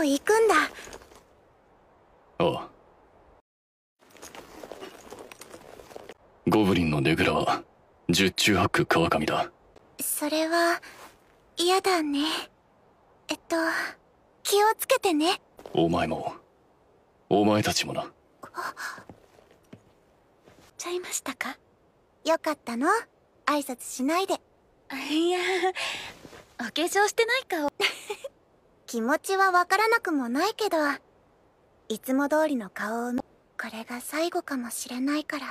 う行くんだああゴブリンのネグラは十中八九川上だそれは嫌だねえっと気をつけてねお前もお前たちもなちゃいましたかよかったの挨拶しないでいやお化粧してない顔気持ちはわからなくもないけどいつも通りの顔をこれが最後かもしれないから。